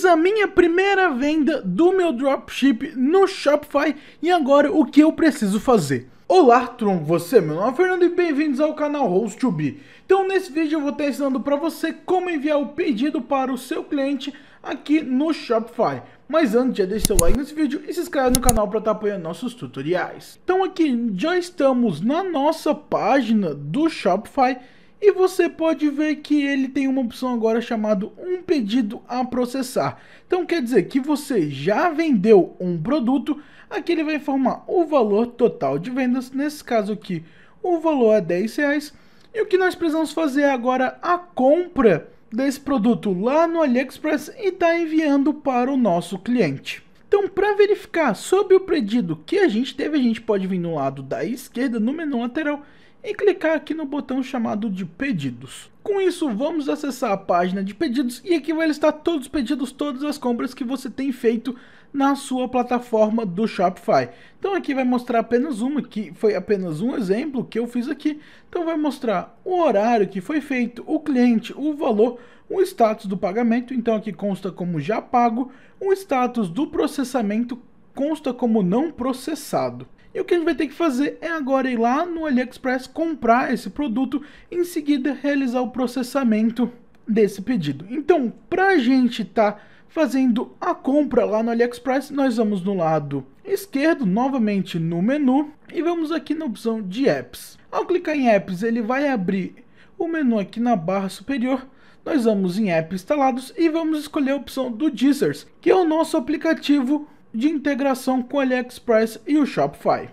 Fiz a minha primeira venda do meu dropship no Shopify e agora o que eu preciso fazer? Olá, Tron, você? Meu nome é Fernando e bem-vindos ao canal Host2B. Então, nesse vídeo eu vou estar ensinando para você como enviar o pedido para o seu cliente aqui no Shopify. Mas antes, já deixa seu like nesse vídeo e se inscreve no canal para estar apoiando nossos tutoriais. Então aqui, já estamos na nossa página do Shopify e você pode ver que ele tem uma opção agora chamada um pedido a processar. Então quer dizer que você já vendeu um produto, aqui ele vai informar o valor total de vendas, nesse caso aqui o valor é 10 reais. E o que nós precisamos fazer agora a compra desse produto lá no AliExpress e está enviando para o nosso cliente. Então, para verificar sobre o pedido que a gente teve, a gente pode vir no lado da esquerda, no menu lateral, e clicar aqui no botão chamado de pedidos. Com isso, vamos acessar a página de pedidos e aqui vai listar todos os pedidos, todas as compras que você tem feito na sua plataforma do Shopify. Então aqui vai mostrar apenas uma, que foi apenas um exemplo que eu fiz aqui. Então vai mostrar o horário que foi feito, o cliente, o valor, o status do pagamento, então aqui consta como já pago, o status do processamento consta como não processado. E o que a gente vai ter que fazer é agora ir lá no AliExpress comprar esse produto, em seguida realizar o processamento desse pedido. Então, para a gente estar tá fazendo a compra lá no AliExpress, nós vamos no lado esquerdo, novamente no menu, e vamos aqui na opção de apps. Ao clicar em apps, ele vai abrir o menu aqui na barra superior, nós vamos em app instalados e vamos escolher a opção do Deezers, que é o nosso aplicativo de integração com o AliExpress e o Shopify.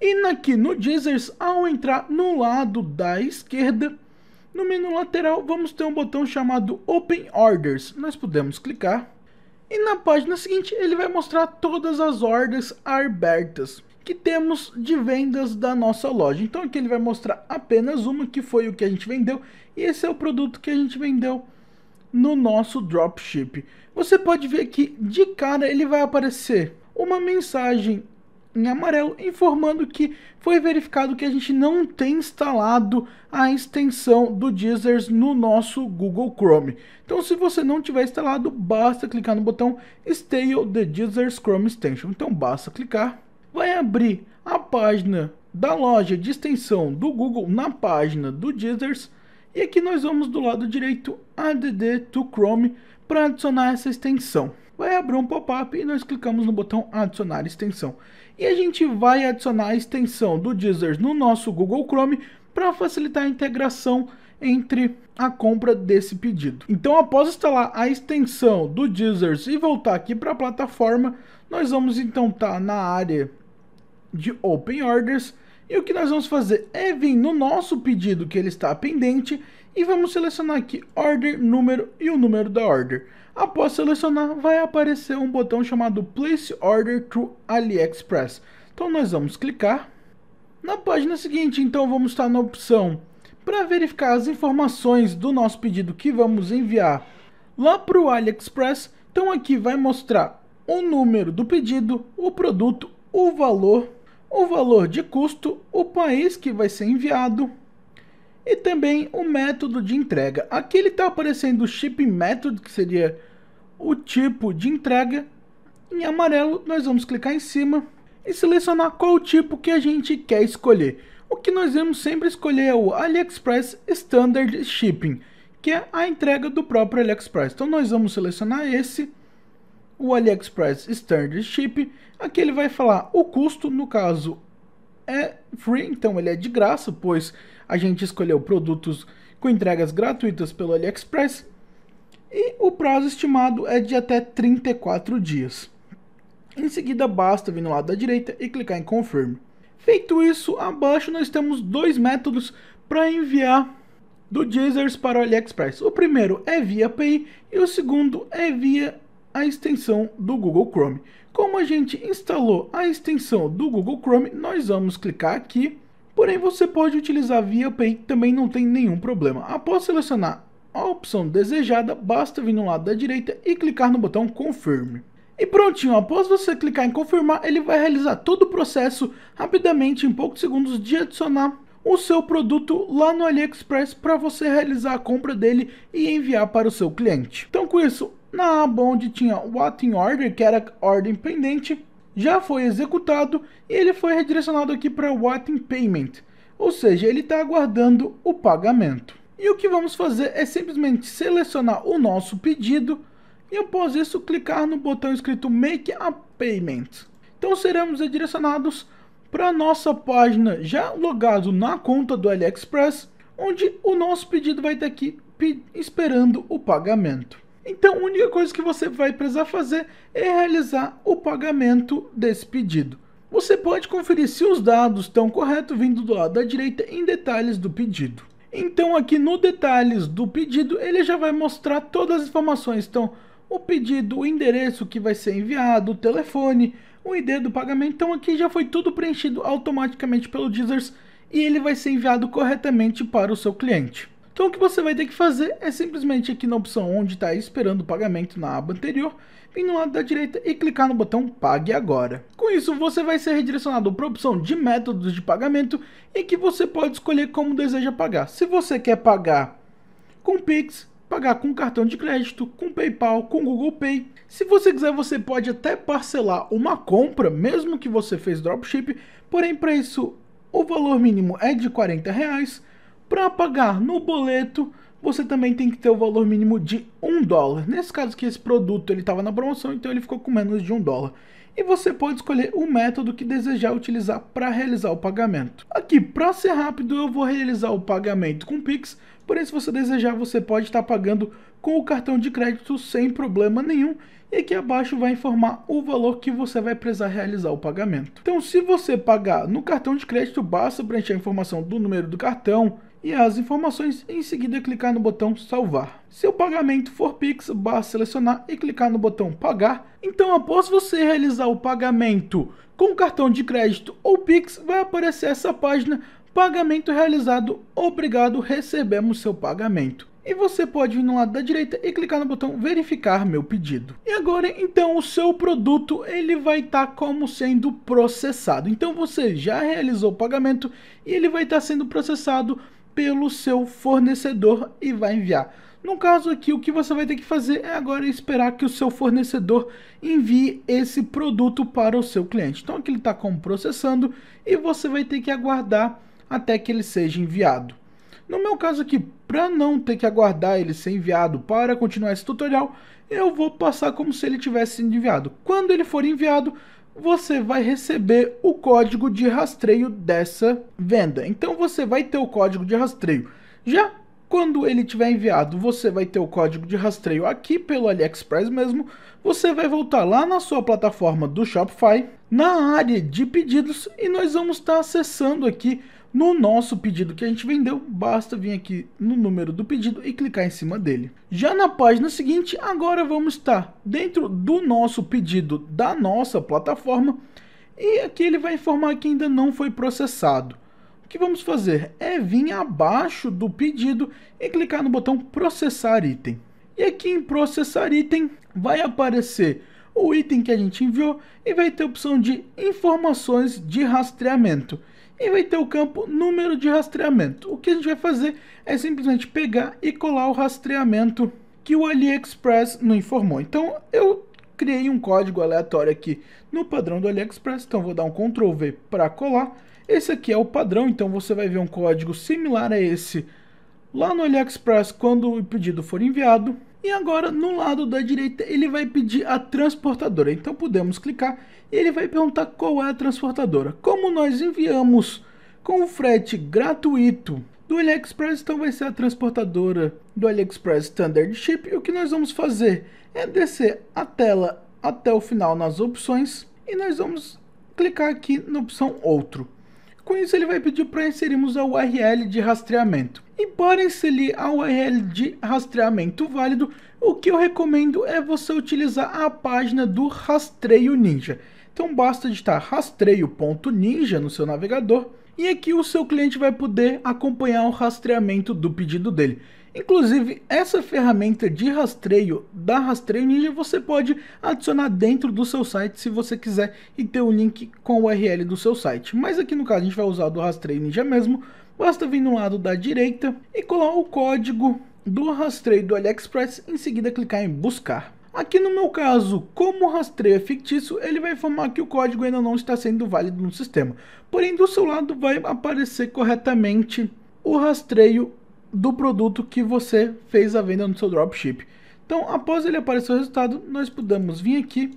E aqui no Deezer, ao entrar no lado da esquerda, no menu lateral vamos ter um botão chamado Open Orders. Nós podemos clicar e na página seguinte ele vai mostrar todas as ordens abertas que temos de vendas da nossa loja. Então aqui ele vai mostrar apenas uma que foi o que a gente vendeu e esse é o produto que a gente vendeu no nosso dropship. Você pode ver que de cara ele vai aparecer uma mensagem em amarelo informando que foi verificado que a gente não tem instalado a extensão do Deezer no nosso Google Chrome. Então se você não tiver instalado, basta clicar no botão Install the Deezer Chrome Extension. Então basta clicar, vai abrir a página da loja de extensão do Google na página do Deezers e aqui nós vamos do lado direito add to Chrome para adicionar essa extensão. Vai abrir um pop-up e nós clicamos no botão adicionar extensão. E a gente vai adicionar a extensão do Deezer no nosso Google Chrome para facilitar a integração entre a compra desse pedido. Então, após instalar a extensão do Deezer e voltar aqui para a plataforma, nós vamos então estar tá na área de Open Orders e o que nós vamos fazer é vir no nosso pedido que ele está pendente e vamos selecionar aqui Order, Número e o número da Order. Após selecionar, vai aparecer um botão chamado Place Order to AliExpress. Então nós vamos clicar. Na página seguinte, então vamos estar na opção para verificar as informações do nosso pedido que vamos enviar lá para o AliExpress. Então aqui vai mostrar o número do pedido, o produto, o valor o valor de custo, o país que vai ser enviado e também o método de entrega. Aqui ele está aparecendo o shipping method, que seria o tipo de entrega. Em amarelo, nós vamos clicar em cima e selecionar qual o tipo que a gente quer escolher. O que nós vamos sempre escolher é o AliExpress Standard Shipping, que é a entrega do próprio AliExpress. Então nós vamos selecionar esse o AliExpress Standard Ship. Aqui ele vai falar o custo, no caso é free, então ele é de graça, pois a gente escolheu produtos com entregas gratuitas pelo AliExpress. E o prazo estimado é de até 34 dias. Em seguida, basta vir no lado da direita e clicar em Confirm. Feito isso, abaixo nós temos dois métodos para enviar do Jazers para o AliExpress. O primeiro é via API e o segundo é via a extensão do Google Chrome. Como a gente instalou a extensão do Google Chrome, nós vamos clicar aqui. Porém, você pode utilizar via Pay, também não tem nenhum problema. Após selecionar a opção desejada, basta vir no lado da direita e clicar no botão Confirme. E prontinho, após você clicar em confirmar, ele vai realizar todo o processo rapidamente, em poucos segundos, de adicionar o seu produto lá no AliExpress para você realizar a compra dele e enviar para o seu cliente. Então com isso, na aba onde tinha Waiting Order, que era ordem pendente, já foi executado e ele foi redirecionado aqui para Waiting Payment, ou seja, ele está aguardando o pagamento. E o que vamos fazer é simplesmente selecionar o nosso pedido e após isso clicar no botão escrito Make a Payment. Então seremos redirecionados para nossa página já logado na conta do AliExpress, onde o nosso pedido vai estar tá aqui esperando o pagamento. Então, a única coisa que você vai precisar fazer é realizar o pagamento desse pedido. Você pode conferir se os dados estão corretos vindo do lado da direita em detalhes do pedido. Então, aqui no detalhes do pedido, ele já vai mostrar todas as informações. Então, o pedido, o endereço que vai ser enviado, o telefone, o ID do pagamento. Então, aqui já foi tudo preenchido automaticamente pelo Deezers e ele vai ser enviado corretamente para o seu cliente. Então o que você vai ter que fazer é simplesmente aqui na opção onde está esperando o pagamento na aba anterior, vir no lado da direita e clicar no botão Pague Agora. Com isso, você vai ser redirecionado para a opção de métodos de pagamento e que você pode escolher como deseja pagar. Se você quer pagar com Pix, pagar com cartão de crédito, com PayPal, com Google Pay. Se você quiser, você pode até parcelar uma compra, mesmo que você fez dropship, porém para isso o valor mínimo é de 40 reais para pagar no boleto, você também tem que ter o valor mínimo de um dólar. Nesse caso que esse produto ele estava na promoção, então ele ficou com menos de um dólar. E você pode escolher o método que desejar utilizar para realizar o pagamento. Aqui, para ser rápido, eu vou realizar o pagamento com Pix, porém se você desejar, você pode estar pagando com o cartão de crédito sem problema nenhum. E aqui abaixo vai informar o valor que você vai precisar realizar o pagamento. Então, se você pagar no cartão de crédito, basta preencher a informação do número do cartão, e as informações, em seguida clicar no botão salvar. Se o pagamento for Pix, basta selecionar e clicar no botão pagar. Então após você realizar o pagamento com cartão de crédito ou Pix, vai aparecer essa página Pagamento realizado, obrigado, recebemos seu pagamento. E você pode ir no lado da direita e clicar no botão verificar meu pedido. E agora, então, o seu produto ele vai estar tá como sendo processado. Então você já realizou o pagamento e ele vai estar tá sendo processado pelo seu fornecedor e vai enviar. No caso aqui, o que você vai ter que fazer é agora esperar que o seu fornecedor envie esse produto para o seu cliente. Então aqui ele está como processando e você vai ter que aguardar até que ele seja enviado. No meu caso aqui, para não ter que aguardar ele ser enviado para continuar esse tutorial, eu vou passar como se ele tivesse sido enviado. Quando ele for enviado, você vai receber o código de rastreio dessa venda. Então você vai ter o código de rastreio. Já quando ele tiver enviado, você vai ter o código de rastreio aqui pelo AliExpress mesmo. Você vai voltar lá na sua plataforma do Shopify, na área de pedidos e nós vamos estar acessando aqui no nosso pedido que a gente vendeu, basta vir aqui no número do pedido e clicar em cima dele. Já na página seguinte, agora vamos estar dentro do nosso pedido da nossa plataforma e aqui ele vai informar que ainda não foi processado. O que vamos fazer é vir abaixo do pedido e clicar no botão processar item. E aqui em processar item vai aparecer o item que a gente enviou e vai ter a opção de informações de rastreamento e vai ter o campo número de rastreamento. O que a gente vai fazer é simplesmente pegar e colar o rastreamento que o AliExpress não informou. Então eu criei um código aleatório aqui no padrão do AliExpress, então vou dar um Ctrl V para colar. Esse aqui é o padrão, então você vai ver um código similar a esse lá no AliExpress quando o pedido for enviado. E agora, no lado da direita, ele vai pedir a transportadora. Então, podemos clicar e ele vai perguntar qual é a transportadora. Como nós enviamos com frete gratuito do AliExpress, então vai ser a transportadora do AliExpress Standard Ship. E o que nós vamos fazer é descer a tela até o final nas opções e nós vamos clicar aqui na opção outro. Com isso, ele vai pedir para inserirmos a URL de rastreamento. E para inserir a URL de rastreamento válido, o que eu recomendo é você utilizar a página do Rastreio Ninja. Então basta digitar rastreio.ninja no seu navegador e aqui o seu cliente vai poder acompanhar o rastreamento do pedido dele. Inclusive, essa ferramenta de rastreio da Rastreio Ninja você pode adicionar dentro do seu site se você quiser e ter o um link com o URL do seu site. Mas aqui no caso a gente vai usar o do Rastreio Ninja mesmo. Basta vir no lado da direita e colar o código do rastreio do AliExpress, em seguida clicar em buscar. Aqui no meu caso, como o rastreio é fictício, ele vai informar que o código ainda não está sendo válido no sistema. Porém, do seu lado vai aparecer corretamente o rastreio do produto que você fez a venda no seu dropship. Então, após ele aparecer o resultado, nós podemos vir aqui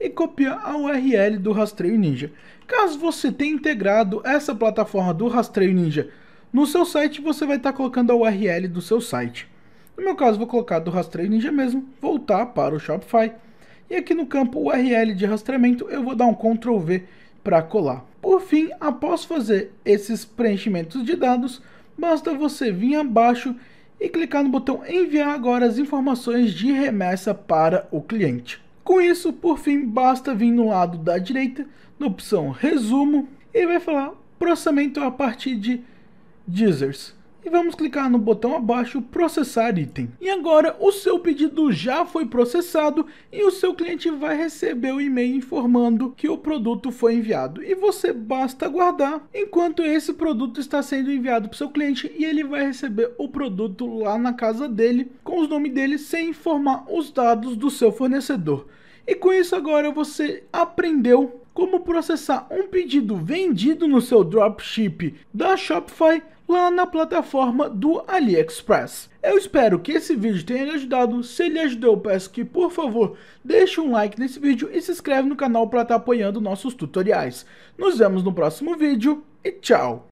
e copiar a URL do Rastreio Ninja. Caso você tenha integrado essa plataforma do Rastreio Ninja no seu site, você vai estar colocando a URL do seu site. No meu caso, vou colocar do Rastreio Ninja mesmo, voltar para o Shopify. E aqui no campo URL de rastreamento, eu vou dar um Ctrl V para colar. Por fim, após fazer esses preenchimentos de dados, basta você vir abaixo e clicar no botão enviar agora as informações de remessa para o cliente. Com isso, por fim, basta vir no lado da direita, na opção resumo, e vai falar processamento a partir de Deezers vamos clicar no botão abaixo processar item. E agora o seu pedido já foi processado e o seu cliente vai receber o e-mail informando que o produto foi enviado. E você basta aguardar enquanto esse produto está sendo enviado para o seu cliente e ele vai receber o produto lá na casa dele com os nomes dele sem informar os dados do seu fornecedor. E com isso agora você aprendeu como processar um pedido vendido no seu dropship da Shopify lá na plataforma do AliExpress. Eu espero que esse vídeo tenha lhe ajudado. Se ele ajudou, eu peço que, por favor, deixe um like nesse vídeo e se inscreve no canal para estar tá apoiando nossos tutoriais. Nos vemos no próximo vídeo e tchau!